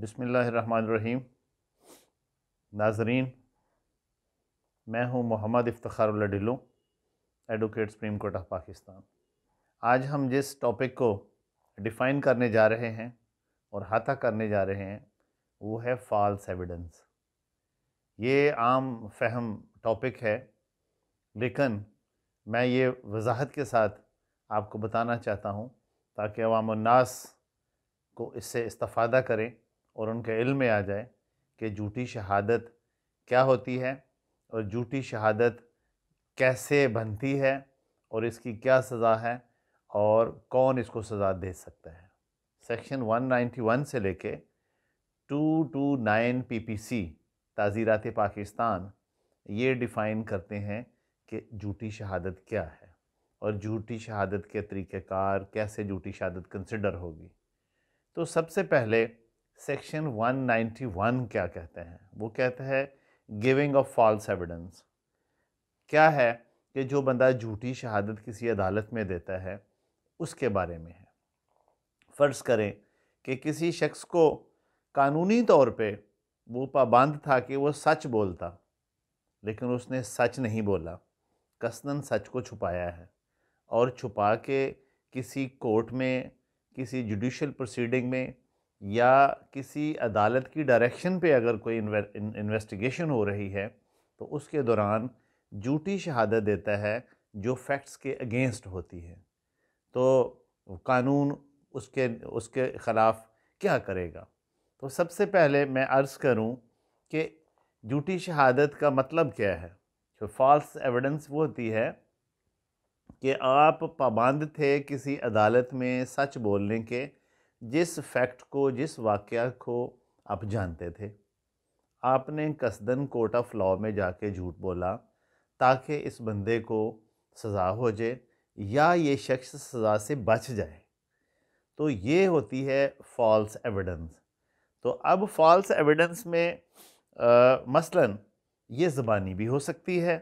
बिसमीम नाजरीन मैं हूं Mohammad Iftar Dhillon advocate Supreme Court of Pakistan आज हम जिस टॉपिक को डिफ़ाइन करने जा रहे हैं और हाथा करने जा रहे हैं वो है फॉल्स एविडेंस ये आम फहम टॉपिक है लेकिन मैं ये वजाहत के साथ आपको बताना चाहता हूँ ताकि अवाम को इससे इस्तफ़ादा करें और उनके इल्म में आ जाए कि झूठी शहादत क्या होती है और झूठी शहादत कैसे बनती है और इसकी क्या सज़ा है और कौन इसको सज़ा दे सकता है सेक्शन 191 से लेके 229 पीपीसी ताज़ीरात पाकिस्तान ये डिफ़ाइन करते हैं कि झूठी शहादत क्या है और झूठी शहादत के तरीक़ार कैसे झूठी शहादत कंसिडर होगी तो सबसे पहले सेक्शन 191 क्या कहते हैं वो कहते हैं गिविंग ऑफ फॉल्स एविडेंस क्या है कि जो बंदा झूठी शहादत किसी अदालत में देता है उसके बारे में है फ़र्ज़ करें कि किसी शख्स को कानूनी तौर पे वो पाबंद था कि वो सच बोलता लेकिन उसने सच नहीं बोला कसनन सच को छुपाया है और छुपा के किसी कोर्ट में किसी जुडिशल प्रोसीडिंग में या किसी अदालत की डायरेक्शन पे अगर कोई इन्वेस्टिगेशन हो रही है तो उसके दौरान झूठी शहादत देता है जो फैक्ट्स के अगेंस्ट होती है तो कानून उसके उसके ख़िलाफ़ क्या करेगा तो सबसे पहले मैं अर्ज़ करूं कि झूठी शहादत का मतलब क्या है जो फॉल्स एविडेंस वो होती है कि आप पाबंद थे किसी अदालत में सच बोलने के जिस फैक्ट को जिस वाक़ को आप जानते थे आपने कसदन कोर्ट ऑफ लॉ में जाके झूठ बोला ताकि इस बंदे को सज़ा हो जाए या ये शख्स सज़ा से बच जाए तो ये होती है फॉल्स एविडेंस तो अब फॉल्स एविडेंस में आ, मसलन ये ज़बानी भी हो सकती है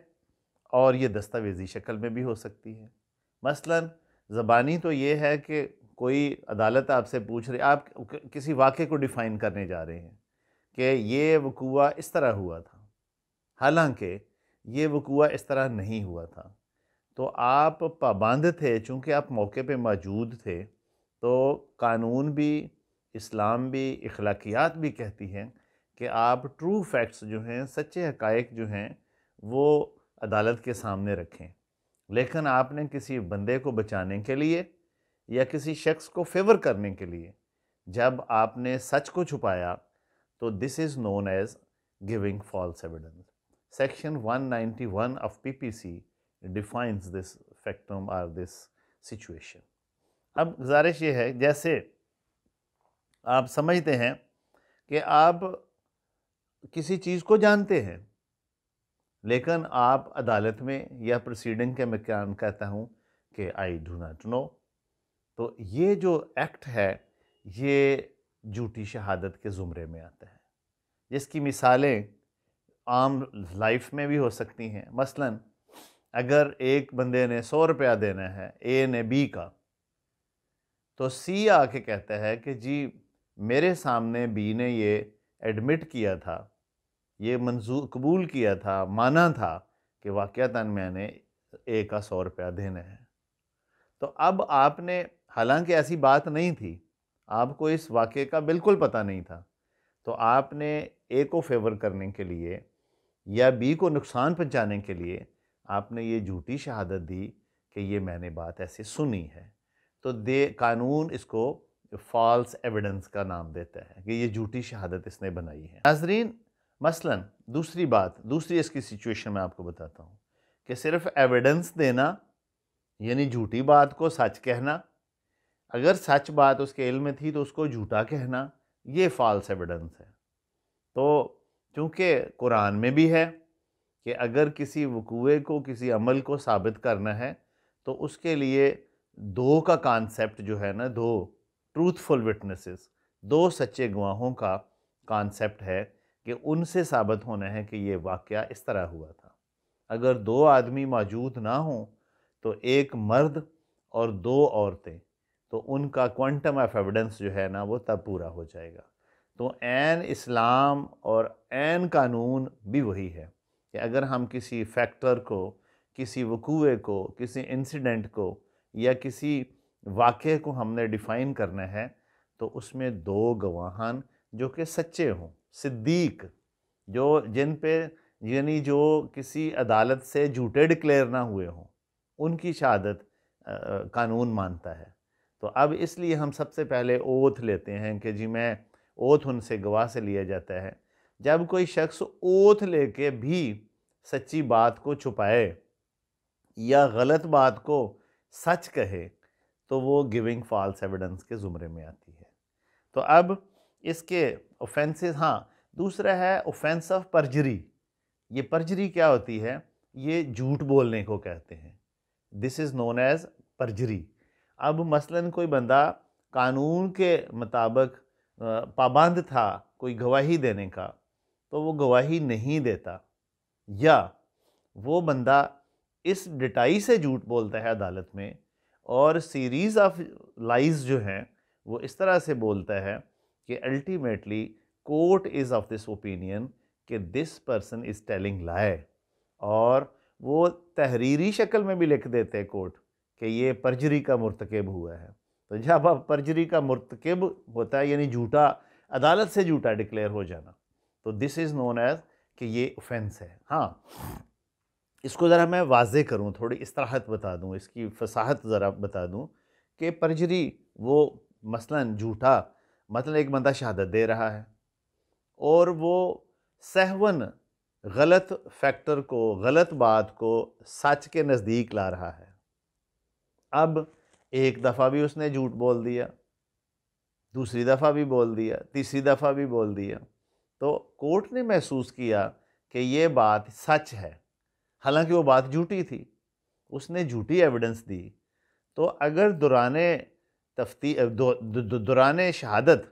और ये दस्तावेज़ी शक्ल में भी हो सकती है मसलन ज़बानी तो ये है कि कोई अदालत आपसे पूछ रही आप किसी वाक़े को डिफ़ाइन करने जा रहे हैं कि ये वकूआ इस तरह हुआ था हालांकि ये वकूआ इस तरह नहीं हुआ था तो आप पाबंद थे चूँकि आप मौके पर मौजूद थे तो कानून भी इस्लाम भी अखलाकियात भी कहती हैं कि आप ट्रू फैक्ट्स जो हैं सच्चे हकायक जो हैं वो अदालत के सामने रखें लेकिन आपने किसी बंदे को बचाने के लिए या किसी शख्स को फेवर करने के लिए जब आपने सच को छुपाया तो this is known as giving false evidence section 191 of PPC defines this factum or this situation अब गुजारिश ये है जैसे आप समझते हैं कि आप किसी चीज़ को जानते हैं लेकिन आप अदालत में या प्रोसीडिंग के मैं कहता हूँ कि आई डू नॉट नो तो ये जो एक्ट है ये झूठी शहादत के ज़ुमरे में आता है जिसकी मिसालें आम लाइफ में भी हो सकती हैं मसलन अगर एक बंदे ने सौ रुपया देना है ए ने बी का तो सी आके कहता है कि जी मेरे सामने बी ने ये एडमिट किया था ये मंजूर कबूल किया था माना था कि वाक़ता मैंने ए का सौ रुपया देना है तो अब आपने हालांकि ऐसी बात नहीं थी आपको इस वाक़े का बिल्कुल पता नहीं था तो आपने ए को फेवर करने के लिए या बी को नुकसान पहुंचाने के लिए आपने ये झूठी शहादत दी कि ये मैंने बात ऐसे सुनी है तो दे कानून इसको फॉल्स एविडेंस का नाम देता है कि ये झूठी शहादत इसने बनाई है नाजरीन मसलन दूसरी बात दूसरी इसकी सिचुएशन मैं आपको बताता हूँ कि सिर्फ एविडेंस देना यानी झूठी बात को सच कहना अगर सच बात उसके इल्म थी तो उसको झूठा कहना ये फॉल्स एविडेंस है तो चूँकि कुरान में भी है कि अगर किसी वकूए को किसी अमल को साबित करना है तो उसके लिए दो का कॉन्सेप्ट जो है ना दो ट्रूथफुल विटनेसेस दो सच्चे गवाहों का कॉन्सेप्ट है कि उनसे साबित होना है कि ये वाक़ इस तरह हुआ था अगर दो आदमी मौजूद ना हों तो एक मर्द और दो औरतें तो उनका क्वांटम ऑफ एविडेंस जो है ना वो तब पूरा हो जाएगा तो एन इस्लाम और एन कानून भी वही है कि अगर हम किसी फैक्टर को किसी वकूए को किसी इंसिडेंट को या किसी वाक़े को हमने डिफ़ाइन करना है तो उसमें दो गवाहान जो कि सच्चे हों सिद्दीक जो जिन पे यानी जो किसी अदालत से झूठे डिक्लेयर ना हुए हों उनकी शहादत कानून मानता है तो अब इसलिए हम सबसे पहले ओथ लेते हैं कि जी मैं ओथ उनसे गवाह से लिया जाता है जब कोई शख्स ओथ लेके भी सच्ची बात को छुपाए या गलत बात को सच कहे तो वो गिविंग फॉल्स एविडेंस के ज़ुमरे में आती है तो अब इसके ऑफेंसेस हाँ दूसरा है ऑफेंस ऑफ परजरी ये परजरी क्या होती है ये झूठ बोलने को कहते हैं this is known as perjury अब मसलन कोई बंदा कानून के मुताबिक पाबंद था कोई गवाही देने का तो वो गवाही नहीं देता या वो बंदा इस डिटाई से झूठ बोलता है अदालत में और सीरीज़ ऑफ लाइज जो हैं वो इस तरह से बोलता है कि ultimately court is of this opinion कि this person is telling lie और वो तहरीरी शक्ल में भी लिख देते हैं कोर्ट कि ये परजरी का मरतकब हुआ है तो जब आप परजरी का मरतकब होता है यानी झूठा अदालत से झूठा डिक्लेयर हो जाना तो दिस इज़ नोन एज कि ये ऑफेंस है हाँ इसको ज़रा मैं वाजे करूँ थोड़ी इसराहत बता दूँ इसकी फसाहत ज़रा बता दूँ कि परजरी वो मसला झूठा मतलब एक बंदा शहादत दे रहा है और वो सहवन गलत फैक्टर को गलत बात को सच के नज़दीक ला रहा है अब एक दफ़ा भी उसने झूठ बोल दिया दूसरी दफ़ा भी बोल दिया तीसरी दफ़ा भी बोल दिया तो कोर्ट ने महसूस किया कि ये बात सच है हालांकि वो बात झूठी थी उसने झूठी एविडेंस दी तो अगर दुरान तफ्ती दौरान शहादत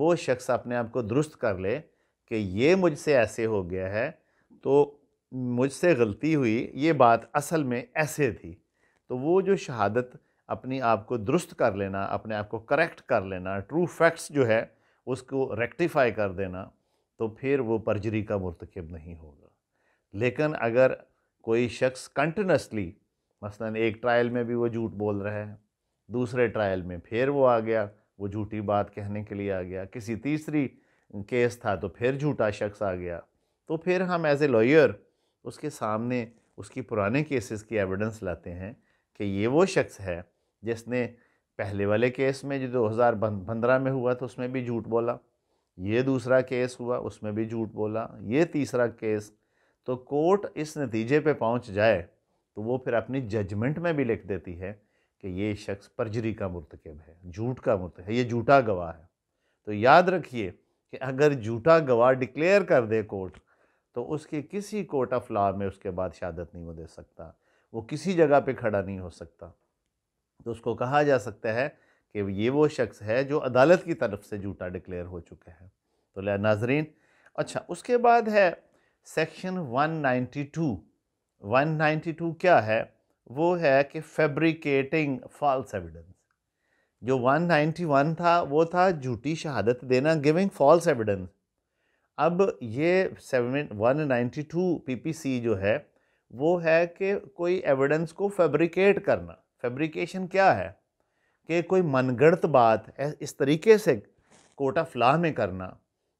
वो शख्स अपने आप को दुरुस्त कर ले कि ये मुझसे ऐसे हो गया है तो मुझसे गलती हुई ये बात असल में ऐसे थी तो वो जो शहादत अपनी आप को दुरुस्त कर लेना अपने आप को करेक्ट कर लेना ट्रू फैक्ट्स जो है उसको रेक्टिफाई कर देना तो फिर वो पर्जरी का मरतकब नहीं होगा लेकिन अगर कोई शख्स कंटिन्यूसली मसलन एक ट्रायल में भी वो झूठ बोल रहा है दूसरे ट्रायल में फिर वो आ गया वो झूठी बात कहने के लिए आ गया किसी तीसरी केस था तो फिर झूठा शख्स आ गया तो फिर हम एज ए लॉयर उसके सामने उसकी पुराने केसेस की एविडेंस लाते हैं कि ये वो शख्स है जिसने पहले वाले केस में जो 2015 में हुआ था उसमें भी झूठ बोला ये दूसरा केस हुआ उसमें भी झूठ बोला ये तीसरा केस तो कोर्ट इस नतीजे पे पहुंच जाए तो वो फिर अपनी जजमेंट में भी लिख देती है कि ये शख्स परजरी का मुरतकब है झूठ का मरतब है ये झूठा गवाह है तो याद रखिए कि अगर झूठा गवाह डिक्लेयर कर दे कोर्ट तो उसकी किसी कोर्ट ऑफ लॉ में उसके बाद शहादत नहीं वो दे सकता वो किसी जगह पे खड़ा नहीं हो सकता तो उसको कहा जा सकता है कि ये वो शख्स है जो अदालत की तरफ से झूठा डिक्लेयर हो चुका है तो लिया नाजरीन अच्छा उसके बाद है सेक्शन 192 192 क्या है वो है कि फेब्रिकेटिंग फॉल्स एविडेंस जो 191 था वो था झूठी शहादत देना गिविंग फॉल्स एविडेंस अब ये seven one ninety two P P C जो है वो है कि कोई एविडेंस को फैब्रिकेट करना फैब्रिकेशन क्या है कि कोई मनगढ़ंत बात इस तरीके से कोटा फ्लाह में करना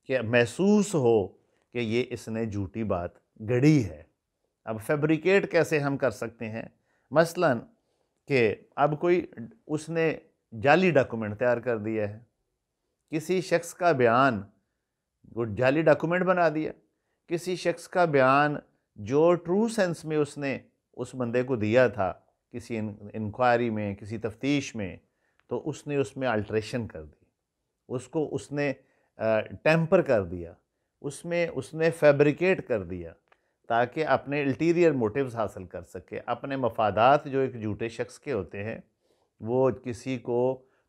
कि महसूस हो कि ये इसने झूठी बात गढ़ी है अब फैब्रिकेट कैसे हम कर सकते हैं मसलन कि अब कोई उसने जाली डॉक्यूमेंट तैयार कर दिया है किसी शख्स का बयान जाली डॉक्यूमेंट बना दिया किसी शख्स का बयान जो ट्रू सेंस में उसने उस बंदे को दिया था किसी इंक्वायरी में किसी तफ्तीश में तो उसने उसमें अल्ट्रेशन कर दी उसको उसने टेंपर कर दिया उसमें उसने फैब्रिकेट कर दिया ताकि अपने अल्टीरियर मोटिव्स हासिल कर सके अपने मफादात जो एक झूठे शख्स के होते हैं वो किसी को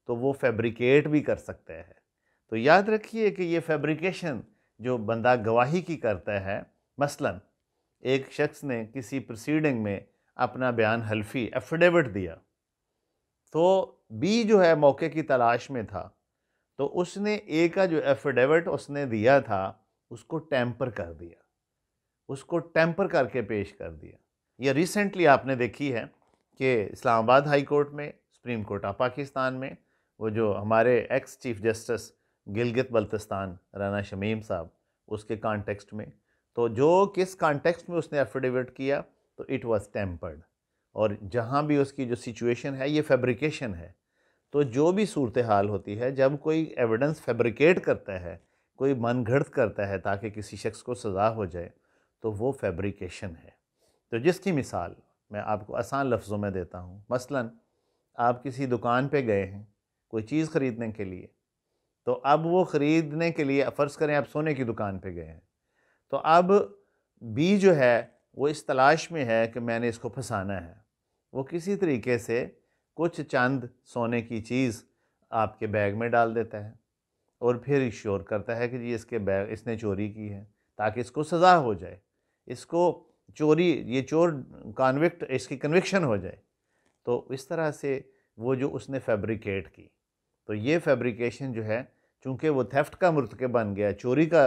तो वो फैब्रिकेट भी कर सकता है तो याद रखिए कि ये फैब्रिकेशन जो बंदा गवाही की करता है मसलन एक शख्स ने किसी प्रोसीडिंग में अपना बयान हल्फी एफिडेविट दिया तो बी जो है मौके की तलाश में था तो उसने ए का जो एफिडेविट उसने दिया था उसको टैंपर कर दिया उसको टैंपर करके पेश कर दिया यह रिसेंटली आपने देखी है कि इस्लामाबाद हाई कोर्ट में सुप्रीम कोर्ट ऑफ पाकिस्तान में वो जो हमारे ex chief justice Gilgit Baltistan Rana Shamim साहब उसके कॉन्टेक्स्ट में तो जो किस कॉन्टेक्स्ट में उसने एफिडेविट किया तो इट वाज टेम्पर्ड और जहाँ भी उसकी जो सिचुएशन है ये फेब्रिकेशन है तो जो भी सूरत हाल होती है जब कोई एविडेंस फैब्रिकेट करता है कोई मनगढ़ करता है ताकि किसी शख्स को सज़ा हो जाए तो वो फैब्रिकेशन है तो जिसकी मिसाल मैं आपको आसान लफ्ज़ों में देता हूँ मसला आप किसी दुकान पर गए हैं कोई चीज़ ख़रीदने के लिए तो अब वो ख़रीदने के लिए फ़र्ज़ करें आप सोने की दुकान पर गए हैं तो अब बी जो है वो इस तलाश में है कि मैंने इसको फंसाना है वो किसी तरीके से कुछ चंद सोने की चीज़ आपके बैग में डाल देता है और फिर श्योर करता है कि जी इसके बैग इसने चोरी की है ताकि इसको सज़ा हो जाए इसको चोरी ये चोर कॉन्विक्ट इसकी कन्विक्शन हो जाए तो इस तरह से वो जो उसने फैब्रिकेट की तो ये फैब्रिकेशन जो है चूँकि वो थेफ्ट का मृतके बन गया चोरी का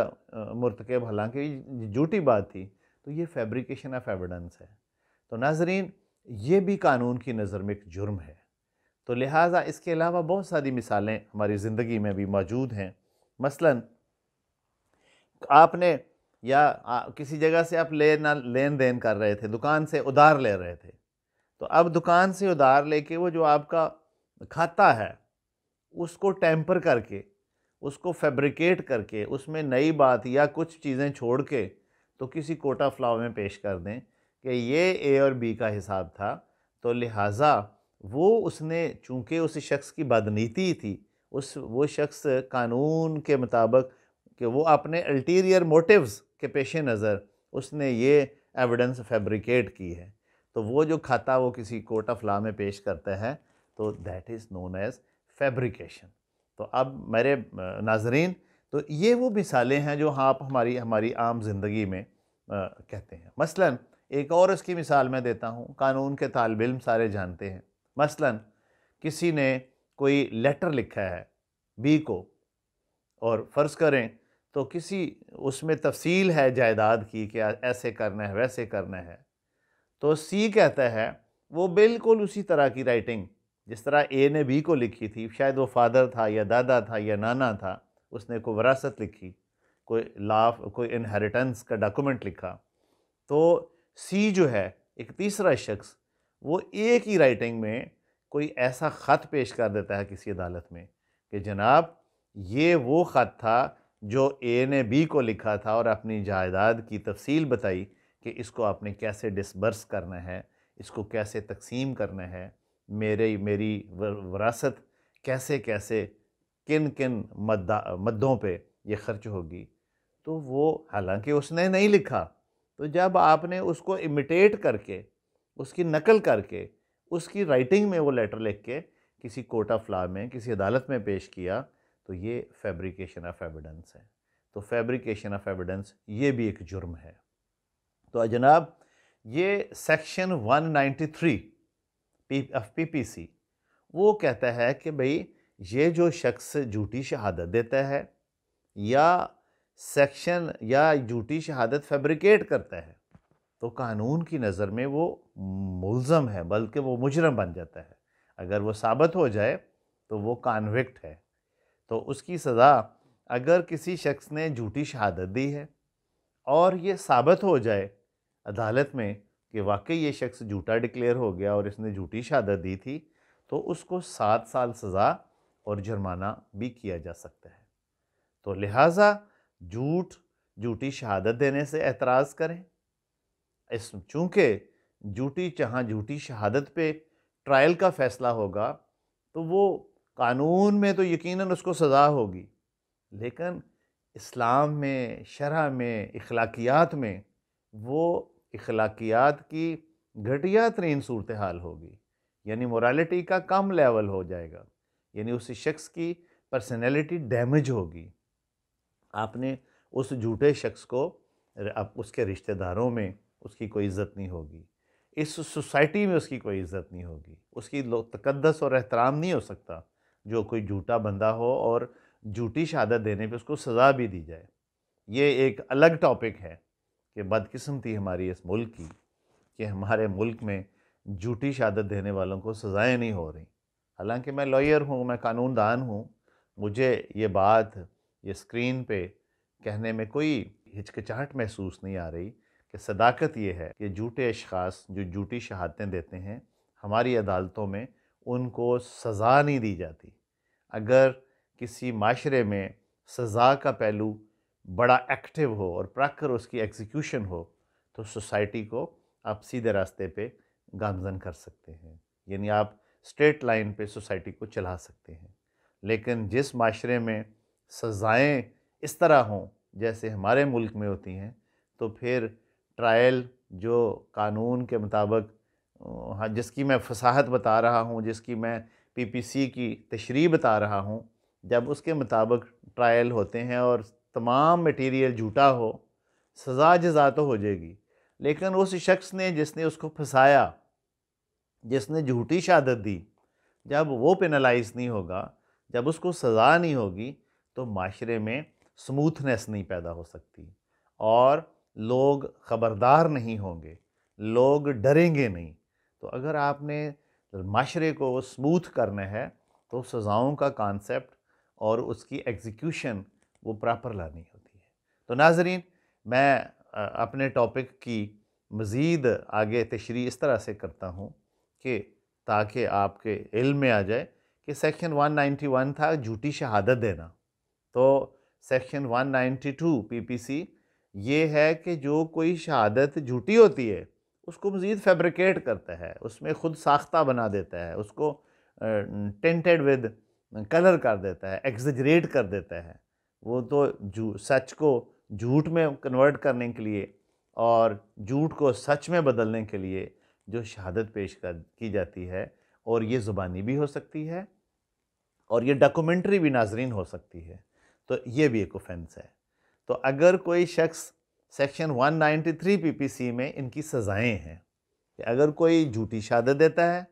मृतकब हालांकि झूठी बात थी तो ये फैब्रिकेशन ऑफ एविडेंस है तो नाजरीन ये भी कानून की नज़र में एक जुर्म है तो लिहाजा इसके अलावा बहुत सारी मिसालें हमारी ज़िंदगी में भी मौजूद हैं मसलन आपने या आ, किसी जगह से आप लेना लेन देन कर रहे थे दुकान से उधार ले रहे थे तो अब दुकान से उधार लेके वो जो आपका खाता है उसको टैंपर करके उसको फैब्रिकेट करके उसमें नई बात या कुछ चीज़ें छोड़ के तो किसी कोटा फ्लाव में पेश कर दें कि ये ए और बी का हिसाब था तो लिहाजा वो उसने चूँकि उस शख्स की बदनीति थी उस वो शख्स कानून के मुताबिक कि वो अपने अल्टीरियर मोटिव्स के पेश नज़र उसने ये एविडेंस फैब्रिकेट की है तो वो जो खाता वो किसी कोर्ट ऑफ लॉ में पेश करता है तो that is known as fabrication तो अब मेरे नाजरीन तो ये वो मिसालें हैं जो आप हमारी हमारी आम ज़िंदगी में आ, कहते हैं मसलन एक और इसकी मिसाल मैं देता हूँ कानून के तालब इम सारे जानते हैं मसलन किसी ने कोई लेटर लिखा है बी को और फ़र्ज़ करें तो किसी उसमें तफसील है जायदाद की कि ऐसे करना है वैसे करना है तो सी कहता है वो बिल्कुल उसी तरह की राइटिंग जिस तरह ए ने बी को लिखी थी शायद वो फादर था या दादा था या नाना था उसने कोई वरासत लिखी कोई लाफ कोई इनहेरिटेंस का डॉक्यूमेंट लिखा तो सी जो है एक तीसरा शख्स वो एक ही राइटिंग में कोई ऐसा ख़त पेश कर देता है किसी अदालत में कि जनाब ये वो ख़त था जो ए ने बी को लिखा था और अपनी जायदाद की तफसील बताई कि इसको आपने कैसे डिसबर्स करना है इसको कैसे तकसीम करना है मेरे मेरी वरासत कैसे कैसे किन किन मद्दा मद्दों पे ये खर्च होगी तो वो हालांकि उसने नहीं लिखा तो जब आपने उसको इमिटेट करके उसकी नकल करके उसकी राइटिंग में वो लेटर लिख के किसी कोर्ट ऑफ लॉ में किसी अदालत में पेश किया तो ये फैब्रिकेशन ऑफ एविडेंस है तो फैब्रिकेशन ऑफ एविडेंस ये भी एक जुर्म है तो जनाब ये section 193 of P P C वो कहता है कि भाई ये जो शख्स झूठी शहादत देता है या सेक्शन या झूठी शहादत फैब्रिकेट करता है तो कानून की नज़र में वो मुलज़म है बल्कि वो मुजरम बन जाता है अगर वो साबित हो जाए तो वो कानविक्ट है तो उसकी सज़ा अगर किसी शख्स ने झूठी शहादत दी है और ये साबित हो जाए अदालत में कि वाकई ये शख्स झूठा डिक्लेयर हो गया और इसने झूठी शहादत दी थी तो उसको सात साल सज़ा और जुर्माना भी किया जा सकता है तो लिहाजा झूठ झूठी शहादत देने से एतराज़ करें इस चूँकि झूठी जहाँ झूठी शहादत पे ट्रायल का फ़ैसला होगा तो वो कानून में तो यकीनन उसको सज़ा होगी लेकिन इस्लाम में शरह में अखलाकियात में वो इखलाकियात की घटिया तरीन सूरत हाल होगी यानी मोरालिटी का कम लेवल हो जाएगा यानी उस शख्स की पर्सनैलिटी डैमेज होगी आपने उस झूठे शख्स को आप उसके रिश्तेदारों में उसकी कोई इज़्ज़त नहीं होगी इस सोसाइटी में उसकी कोई इज़्ज़त नहीं होगी उसकी तकदस और एहतराम नहीं हो सकता जो कोई झूठा बंदा हो और झूठी शहादत देने पे उसको सज़ा भी दी जाए ये एक अलग टॉपिक है कि बदकिस्मती हमारी इस मुल्क की कि हमारे मुल्क में झूठी शहादत देने वालों को सज़ाएँ नहीं हो रही हालांकि मैं लॉयर हूँ मैं कानूनदान हूँ मुझे ये बात ये स्क्रीन पे कहने में कोई हिचकिचाहट महसूस नहीं आ रही कि सदाकत ये है कि झूठे अशास जो झूठी शहादतें देते हैं हमारी अदालतों में उनको सज़ा नहीं दी जाती अगर किसी माशरे में सज़ा का पहलू बड़ा एक्टिव हो और प्रॉपर उसकी एग्जीक्यूशन हो तो सोसाइटी को आप सीधे रास्ते पे गामजन कर सकते हैं यानी आप स्ट्रेट लाइन पे सोसाइटी को चला सकते हैं लेकिन जिस माशरे में सज़ाएँ इस तरह हों जैसे हमारे मुल्क में होती हैं तो फिर ट्रायल जो कानून के मुताबिक हाँ जिसकी मैं फसाहत बता रहा हूँ जिसकी मैं पीपीसी की तशरी बता रहा हूँ जब उसके मुताबिक ट्रायल होते हैं और तमाम मटेरियल झूठा हो सज़ा जजा तो हो जाएगी लेकिन उस शख्स ने जिसने उसको फंसाया जिसने झूठी शहादत दी जब वो पेनलाइज नहीं होगा जब उसको सज़ा नहीं होगी तो माशरे में स्मूथनेस नहीं पैदा हो सकती और लोग ख़बरदार नहीं होंगे लोग डरेंगे नहीं तो अगर आपने माशरे को स्मूथ करना है तो सज़ाओं का कॉन्सेप्ट और उसकी एग्जीक्यूशन वो प्रॉपर लानी होती है तो नाजरीन मैं अपने टॉपिक की मज़ीद आगे तशरी इस तरह से करता हूँ कि ताकि आपके इल में आ जाए कि सेक्शन 191 था झूठी शहादत देना तो सेक्शन 192 पीपीसी ये है कि जो कोई शहादत झूठी होती है उसको मज़ीद फैब्रिकेट करता है उसमें ख़ुद साख्ता बना देता है उसको टेंटेड विद कलर कर देता है एग्जरेट कर देता है वो तो सच को झूठ में कन्वर्ट करने के लिए और झूठ को सच में बदलने के लिए जो शहादत पेश कर की जाती है और ये ज़ुबानी भी हो सकती है और ये डॉक्यूमेंट्री भी नाजरीन हो सकती है तो ये भी एक ऑफेंस है तो अगर कोई शख्स सेक्शन 193 पीपीसी में इनकी सज़ाएं हैं कि अगर कोई झूठी शहादत देता है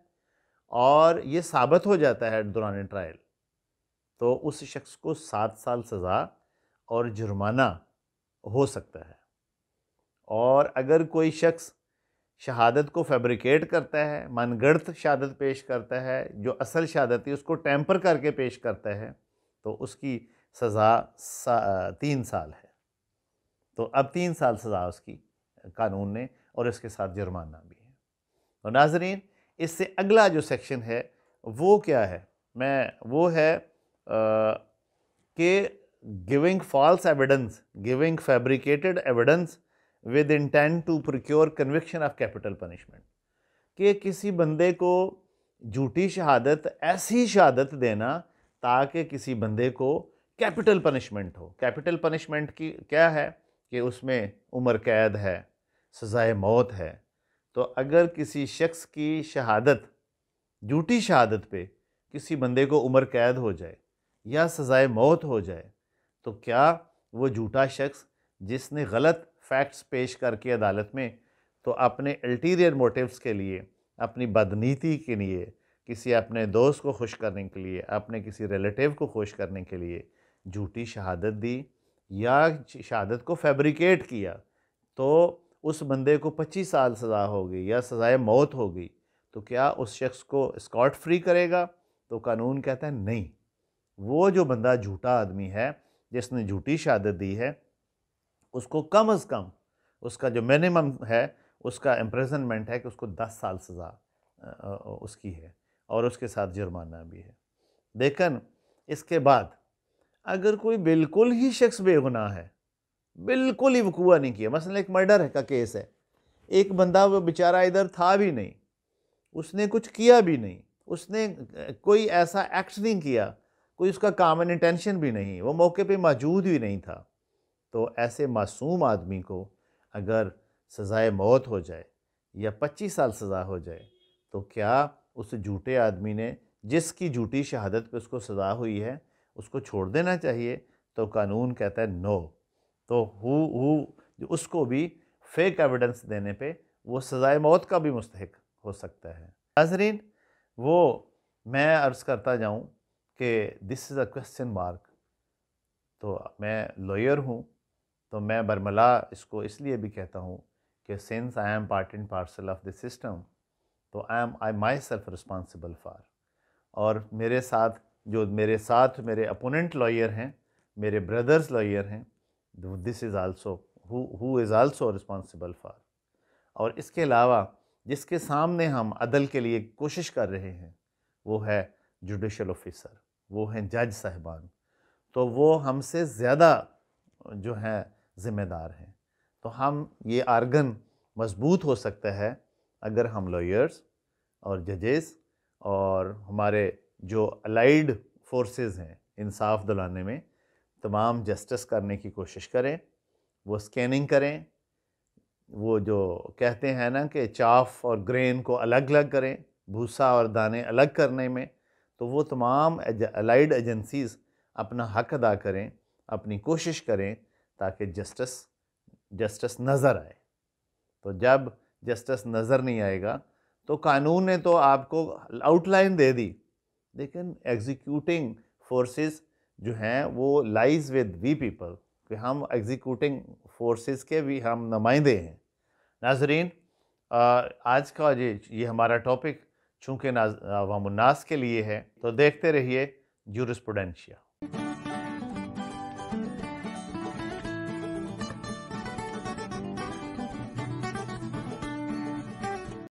और ये साबित हो जाता है दौरान ट्रायल तो उस शख्स को सात साल सज़ा और जुर्माना हो सकता है और अगर कोई शख्स शहादत को फैब्रिकेट करता है मनगढ़ शहादत पेश करता है जो असल शहादत है उसको टैंपर करके पेश करता है तो उसकी सज़ा सा, तीन साल है तो अब तीन साल सज़ा उसकी कानून ने और इसके साथ जुर्माना भी है तो नाजरीन इससे अगला जो सेक्शन है वो क्या है मैं वो है के giving false evidence giving fabricated evidence with intent to procure conviction of capital punishment कि किसी बंदे को झूठी शहादत ऐसी शहादत देना ताकि किसी बंदे को कैपिटल पनिशमेंट हो कैपिटल पनिशमेंट की क्या है कि उसमें उम्र कैद है सज़ाए मौत है तो अगर किसी शख्स की शहादत झूठी शहादत पे किसी बंदे को उम्र कैद हो जाए या सज़ाए मौत हो जाए तो क्या वो झूठा शख्स जिसने गलत फैक्ट्स पेश करके अदालत में तो अपने अल्टीरियर मोटिव्स के लिए अपनी बदनीति के लिए किसी अपने दोस्त को खुश करने के लिए अपने किसी रिलेटिव को खुश करने के लिए झूठी शहादत दी या शहादत को फैब्रिकेट किया तो उस बंदे को 25 साल सज़ा होगी या सज़ाए मौत होगी तो क्या उस शख्स को स्कॉट फ्री करेगा तो कानून कहता है नहीं वो जो बंदा झूठा आदमी है जिसने झूठी शहादत दी है उसको कम अज़ कम उसका जो मिनिमम है उसका एम्प्रेजनमेंट है कि उसको दस साल सज़ा उसकी है और उसके साथ जुर्माना भी है लेकिन इसके बाद अगर कोई बिल्कुल ही शख्स बेगुनाह है बिल्कुल ही वकूआ नहीं किया मसलन एक मर्डर का केस है एक बंदा वो बेचारा इधर था भी नहीं उसने कुछ किया भी नहीं उसने कोई ऐसा एक्ट नहीं किया कोई उसका कामन इंटेंशन भी नहीं वो मौके पे मौजूद भी नहीं था तो ऐसे मासूम आदमी को अगर सज़ाए मौत हो जाए या पच्चीस साल सज़ा हो जाए तो क्या उस झूठे आदमी ने जिसकी झूठी शहादत पे उसको सज़ा हुई है उसको छोड़ देना चाहिए तो कानून कहता है नो तो हु हु उसको भी फेक एविडेंस देने पे वो सज़ाए मौत का भी मुस्तक हो सकता है नाजरीन वो मैं अर्ज़ करता जाऊँ कि this is a question mark तो मैं लॉयर हूँ तो मैं बरमला इसको इसलिए भी कहता हूँ कि since I am part and parcel of this system तो I am I myself responsible for और मेरे साथ जो मेरे साथ मेरे अपोनेंट लॉयर हैं मेरे ब्रदर्स लॉयर हैं this is also who is also responsible for और इसके अलावा जिसके सामने हम अदल के लिए कोशिश कर रहे हैं वो है जुडिशल ऑफिसर वो हैं जज साहबान तो वो हमसे ज़्यादा जो हैं ज़िम्मेदार हैं तो हम ये आर्गन मजबूत हो सकता है अगर हम लॉयर्स और जजेस और हमारे जो अलाइड फोर्सेस हैं इंसाफ दिलाने में तमाम जस्टिस करने की कोशिश करें वो स्कैनिंग करें वो जो कहते हैं ना कि चाफ और ग्रेन को अलग अलग करें भूसा और दाने अलग करने में तो वो तमाम अलाइड एजेंसीज़ अपना हक अदा करें अपनी कोशिश करें ताकि जस्टिस जस्टिस नज़र आए तो जब जस्टिस नज़र नहीं आएगा तो कानून ने तो आपको आउटलाइन दे दी लेकिन एग्जीक्यूटिंग फोर्सेस जो हैं वो लाइज विद वी पीपल कि हम एग्जीक्यूटिंग फोर्सेस के भी हम नुमाइंदे हैं नाजरीन आज का ये ये हमारा टॉपिक चूँकि अवामुन्नास के लिए है तो देखते रहिए जूरिस्प्रूडेंशिया